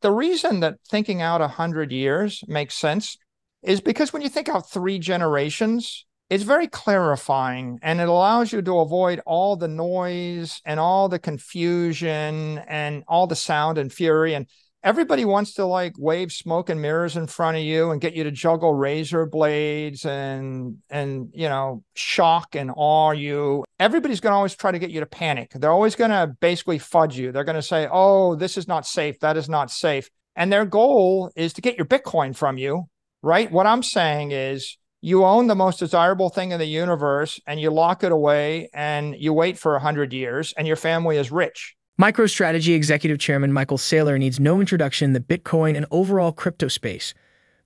the reason that thinking out 100 years makes sense is because when you think out three generations, it's very clarifying and it allows you to avoid all the noise and all the confusion and all the sound and fury. And everybody wants to like wave smoke and mirrors in front of you and get you to juggle razor blades and and you know shock and awe you everybody's going to always try to get you to panic they're always going to basically fudge you they're going to say oh this is not safe that is not safe and their goal is to get your bitcoin from you right what i'm saying is you own the most desirable thing in the universe and you lock it away and you wait for 100 years and your family is rich MicroStrategy Executive Chairman Michael Saylor needs no introduction in the Bitcoin and overall crypto space.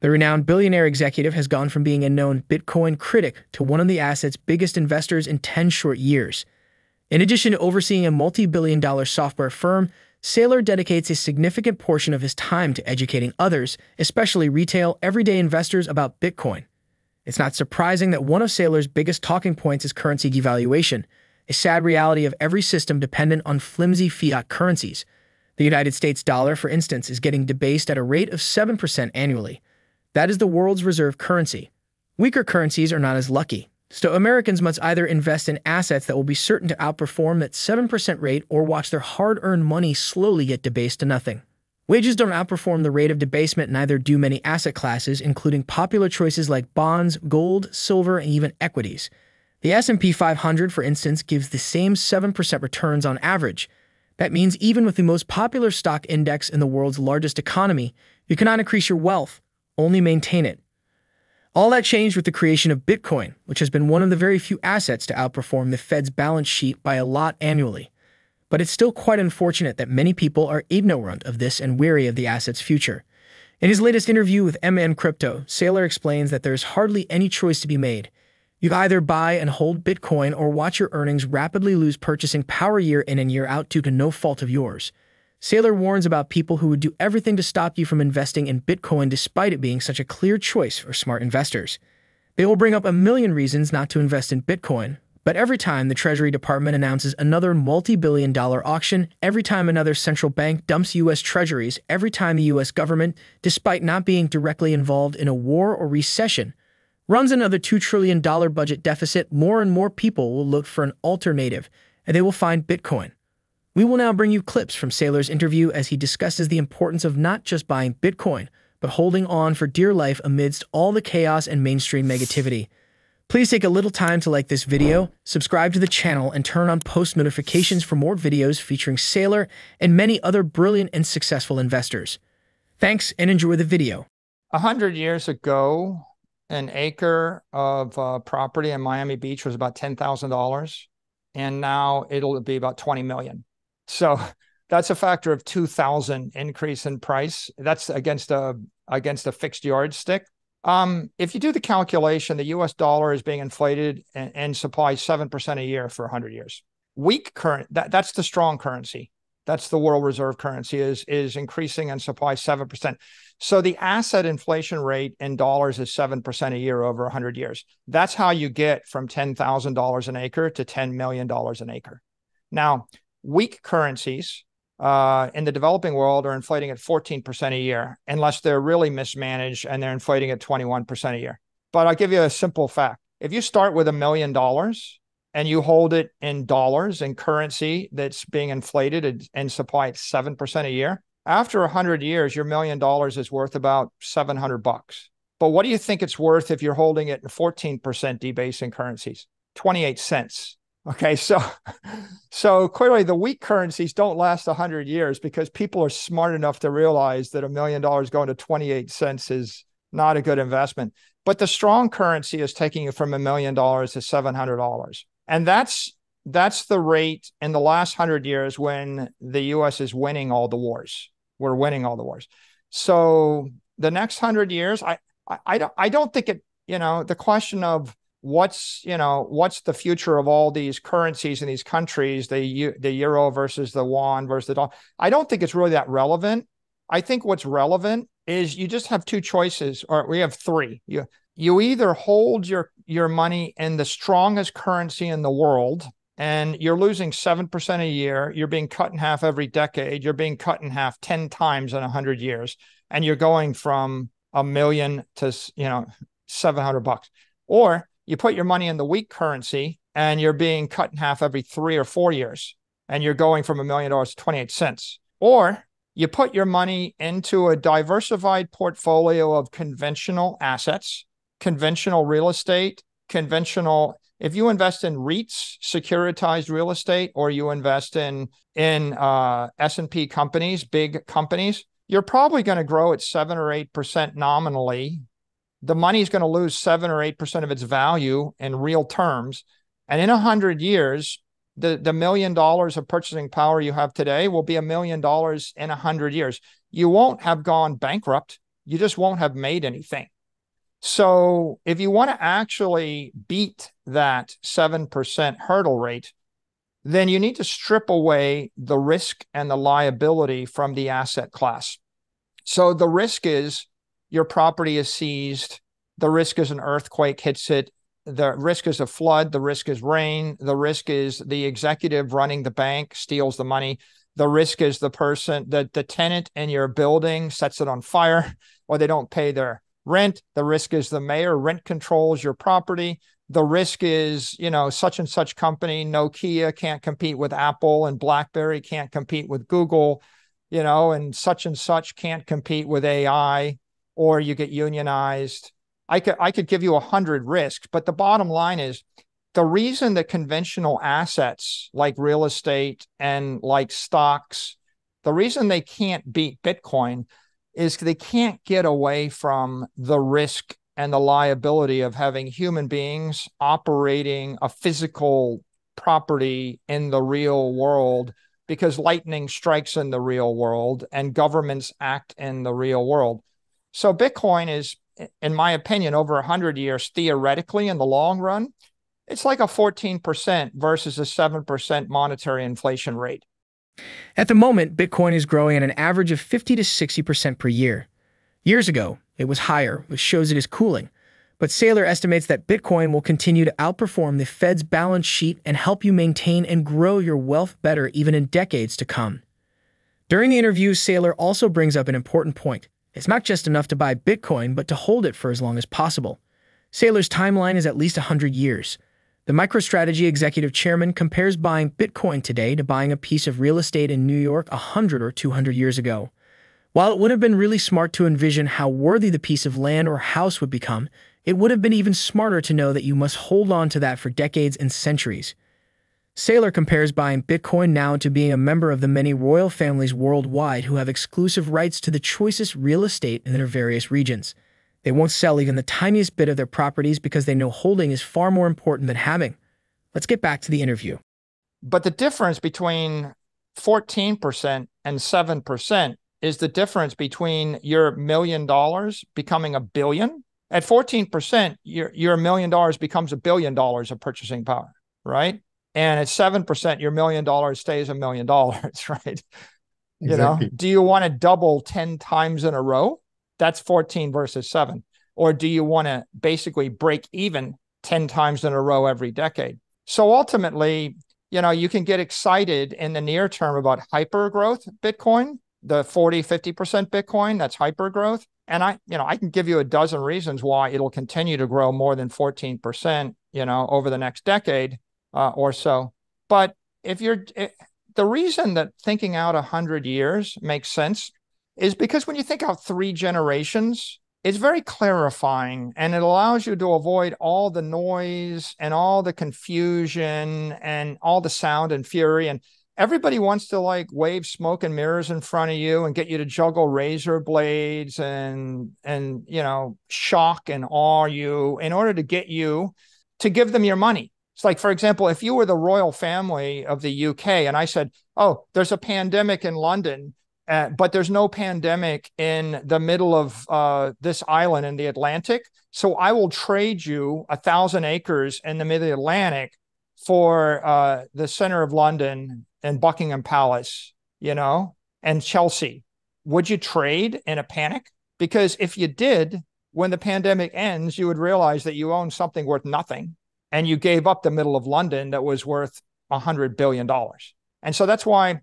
The renowned billionaire executive has gone from being a known Bitcoin critic to one of the asset's biggest investors in 10 short years. In addition to overseeing a multi-billion dollar software firm, Saylor dedicates a significant portion of his time to educating others, especially retail, everyday investors about Bitcoin. It's not surprising that one of Saylor's biggest talking points is currency devaluation – a sad reality of every system dependent on flimsy fiat currencies. The United States dollar, for instance, is getting debased at a rate of 7% annually. That is the world's reserve currency. Weaker currencies are not as lucky, so Americans must either invest in assets that will be certain to outperform that 7% rate or watch their hard earned money slowly get debased to nothing. Wages don't outperform the rate of debasement, neither do many asset classes, including popular choices like bonds, gold, silver, and even equities. The S&P 500, for instance, gives the same 7% returns on average. That means even with the most popular stock index in the world's largest economy, you cannot increase your wealth, only maintain it. All that changed with the creation of Bitcoin, which has been one of the very few assets to outperform the Fed's balance sheet by a lot annually. But it's still quite unfortunate that many people are ignorant of this and weary of the asset's future. In his latest interview with MN Crypto, Saylor explains that there is hardly any choice to be made – you either buy and hold Bitcoin or watch your earnings rapidly lose purchasing power year in and year out due to no fault of yours. Saylor warns about people who would do everything to stop you from investing in Bitcoin despite it being such a clear choice for smart investors. They will bring up a million reasons not to invest in Bitcoin, but every time the Treasury Department announces another multi billion dollar auction, every time another central bank dumps U.S. treasuries, every time the U.S. government, despite not being directly involved in a war or recession, runs another $2 trillion budget deficit, more and more people will look for an alternative, and they will find Bitcoin. We will now bring you clips from Saylor's interview as he discusses the importance of not just buying Bitcoin, but holding on for dear life amidst all the chaos and mainstream negativity. Please take a little time to like this video, subscribe to the channel, and turn on post notifications for more videos featuring Sailor and many other brilliant and successful investors. Thanks and enjoy the video. A hundred years ago, an acre of uh, property in Miami Beach was about ten thousand dollars, and now it'll be about twenty million. So that's a factor of two thousand increase in price. That's against a against a fixed yardstick. Um, if you do the calculation, the U.S. dollar is being inflated and, and supplies seven percent a year for hundred years. Weak current that, that's the strong currency. That's the world reserve currency is is increasing in supply seven percent. So the asset inflation rate in dollars is seven percent a year over hundred years. That's how you get from ten thousand dollars an acre to ten million dollars an acre. Now, weak currencies uh, in the developing world are inflating at fourteen percent a year, unless they're really mismanaged and they're inflating at twenty one percent a year. But I'll give you a simple fact: if you start with a million dollars and you hold it in dollars and currency that's being inflated and, and at 7% a year, after 100 years, your million dollars is worth about 700 bucks. But what do you think it's worth if you're holding it in 14% debasing currencies? 28 cents. Okay, so so clearly the weak currencies don't last 100 years because people are smart enough to realize that a million dollars going to 28 cents is not a good investment. But the strong currency is taking you from a million dollars to $700 and that's that's the rate in the last hundred years when the U.S. is winning all the wars. We're winning all the wars. So the next hundred years, I, I, I don't I don't think it. You know, the question of what's you know what's the future of all these currencies in these countries, the the euro versus the yuan versus the dollar. I don't think it's really that relevant. I think what's relevant is you just have two choices, or we have three. You you either hold your your money in the strongest currency in the world and you're losing 7% a year you're being cut in half every decade you're being cut in half 10 times in 100 years and you're going from a million to you know 700 bucks or you put your money in the weak currency and you're being cut in half every 3 or 4 years and you're going from a million dollars to 28 cents or you put your money into a diversified portfolio of conventional assets conventional real estate, conventional if you invest in REITs, securitized real estate, or you invest in in uh, S and P companies, big companies, you're probably going to grow at seven or eight percent nominally. The money is going to lose seven or eight percent of its value in real terms, and in a hundred years, the the million dollars of purchasing power you have today will be a million dollars in a hundred years. You won't have gone bankrupt. You just won't have made anything. So if you want to actually beat that 7% hurdle rate, then you need to strip away the risk and the liability from the asset class. So the risk is your property is seized, the risk is an earthquake hits it, the risk is a flood, the risk is rain, the risk is the executive running the bank steals the money, the risk is the person that the tenant in your building sets it on fire or they don't pay their rent. The risk is the mayor. Rent controls your property. The risk is, you know, such and such company, Nokia can't compete with Apple and Blackberry can't compete with Google, you know, and such and such can't compete with AI or you get unionized. I could I could give you a hundred risks, but the bottom line is the reason that conventional assets like real estate and like stocks, the reason they can't beat Bitcoin is they can't get away from the risk and the liability of having human beings operating a physical property in the real world because lightning strikes in the real world and governments act in the real world. So Bitcoin is in my opinion over 100 years theoretically in the long run it's like a 14% versus a 7% monetary inflation rate. At the moment, Bitcoin is growing at an average of 50 to 60% per year. Years ago, it was higher, which shows it is cooling. But Saylor estimates that Bitcoin will continue to outperform the Fed's balance sheet and help you maintain and grow your wealth better even in decades to come. During the interview, Saylor also brings up an important point. It's not just enough to buy Bitcoin, but to hold it for as long as possible. Saylor's timeline is at least 100 years. The MicroStrategy executive chairman compares buying Bitcoin today to buying a piece of real estate in New York 100 or 200 years ago. While it would have been really smart to envision how worthy the piece of land or house would become, it would have been even smarter to know that you must hold on to that for decades and centuries. Sailor compares buying Bitcoin now to being a member of the many royal families worldwide who have exclusive rights to the choicest real estate in their various regions. They won't sell even the tiniest bit of their properties because they know holding is far more important than having. Let's get back to the interview. But the difference between 14% and 7% is the difference between your million dollars becoming a billion. At 14%, your, your million dollars becomes a billion dollars of purchasing power, right? And at 7%, your million dollars stays a million dollars, right? Exactly. You know, do you want to double 10 times in a row? That's 14 versus seven. Or do you want to basically break even 10 times in a row every decade? So ultimately, you know, you can get excited in the near term about hyper growth Bitcoin, the 40, 50% Bitcoin, that's hyper growth. And I, you know, I can give you a dozen reasons why it'll continue to grow more than 14%, you know, over the next decade uh, or so. But if you're, it, eh, the reason that thinking out 100 years makes sense is because when you think of three generations, it's very clarifying and it allows you to avoid all the noise and all the confusion and all the sound and fury. And everybody wants to like wave smoke and mirrors in front of you and get you to juggle razor blades and, and, you know, shock and awe you in order to get you to give them your money. It's like, for example, if you were the royal family of the UK and I said, Oh, there's a pandemic in London uh, but there's no pandemic in the middle of uh, this island in the Atlantic. So I will trade you a thousand acres in the mid Atlantic for uh, the center of London and Buckingham Palace, you know, and Chelsea. Would you trade in a panic? Because if you did, when the pandemic ends, you would realize that you own something worth nothing and you gave up the middle of London that was worth $100 billion. And so that's why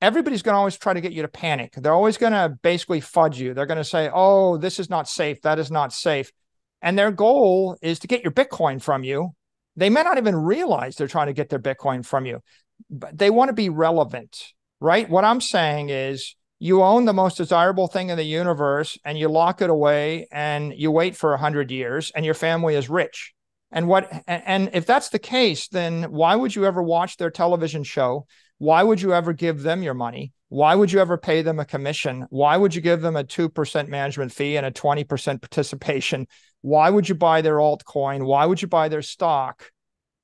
everybody's going to always try to get you to panic. They're always going to basically fudge you. They're going to say, oh, this is not safe. That is not safe. And their goal is to get your Bitcoin from you. They may not even realize they're trying to get their Bitcoin from you, but they want to be relevant, right? What I'm saying is, you own the most desirable thing in the universe and you lock it away and you wait for 100 years and your family is rich and what and if that's the case then why would you ever watch their television show why would you ever give them your money? Why would you ever pay them a commission? Why would you give them a 2% management fee and a 20% participation? Why would you buy their altcoin? Why would you buy their stock?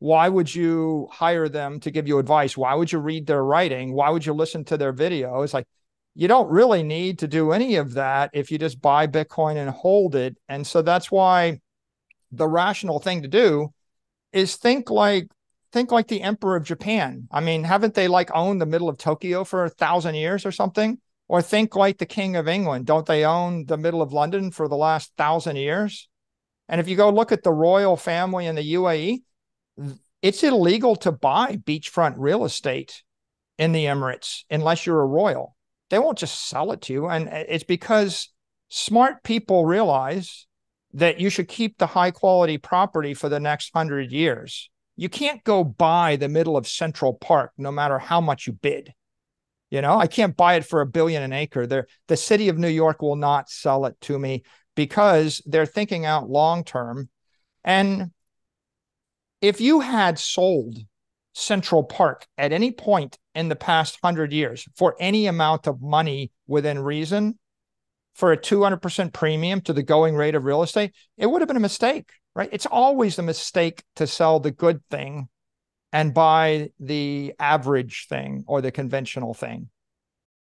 Why would you hire them to give you advice? Why would you read their writing? Why would you listen to their video? It's like, you don't really need to do any of that if you just buy Bitcoin and hold it. And so that's why the rational thing to do is think like think like the emperor of Japan. I mean, haven't they like owned the middle of Tokyo for a thousand years or something? Or think like the king of England. Don't they own the middle of London for the last thousand years? And if you go look at the royal family in the UAE, it's illegal to buy beachfront real estate in the Emirates unless you're a royal. They won't just sell it to you. And eh, it's because smart people realize that you should keep the high quality property for the next hundred years you can't go buy the middle of Central Park no matter how much you bid. You know, I can't buy it for a billion an acre. They're, the city of New York will not sell it to me because they're thinking out long term. And if you had sold Central Park at any point in the past 100 years for any amount of money within reason for a 200% premium to the going rate of real estate, it would have been a mistake right? It's always a mistake to sell the good thing and buy the average thing or the conventional thing.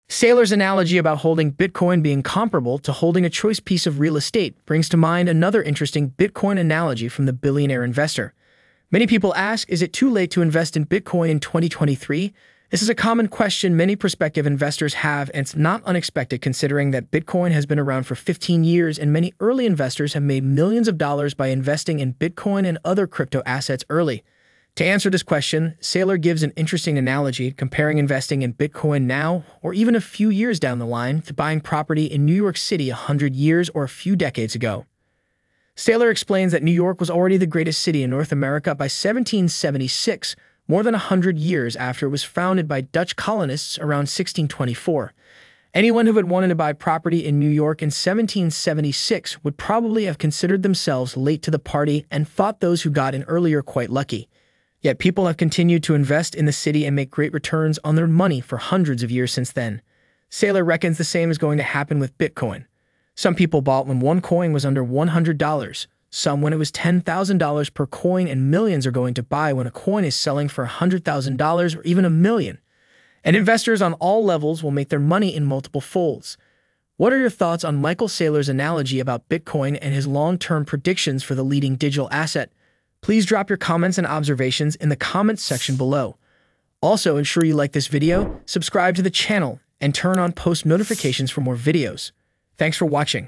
Saylor's analogy about holding Bitcoin being comparable to holding a choice piece of real estate brings to mind another interesting Bitcoin analogy from the billionaire investor. Many people ask, is it too late to invest in Bitcoin in 2023? This is a common question many prospective investors have, and it's not unexpected considering that Bitcoin has been around for 15 years and many early investors have made millions of dollars by investing in Bitcoin and other crypto assets early. To answer this question, Saylor gives an interesting analogy comparing investing in Bitcoin now, or even a few years down the line, to buying property in New York City 100 years or a few decades ago. Saylor explains that New York was already the greatest city in North America by 1776, more than a hundred years after it was founded by Dutch colonists around 1624. Anyone who had wanted to buy property in New York in 1776 would probably have considered themselves late to the party and thought those who got in earlier quite lucky. Yet people have continued to invest in the city and make great returns on their money for hundreds of years since then. Saylor reckons the same is going to happen with Bitcoin. Some people bought when one coin was under $100, some when it was $10,000 per coin and millions are going to buy when a coin is selling for $100,000 or even a million. And investors on all levels will make their money in multiple folds. What are your thoughts on Michael Saylor's analogy about Bitcoin and his long-term predictions for the leading digital asset? Please drop your comments and observations in the comments section below. Also, ensure you like this video, subscribe to the channel, and turn on post notifications for more videos. Thanks for watching.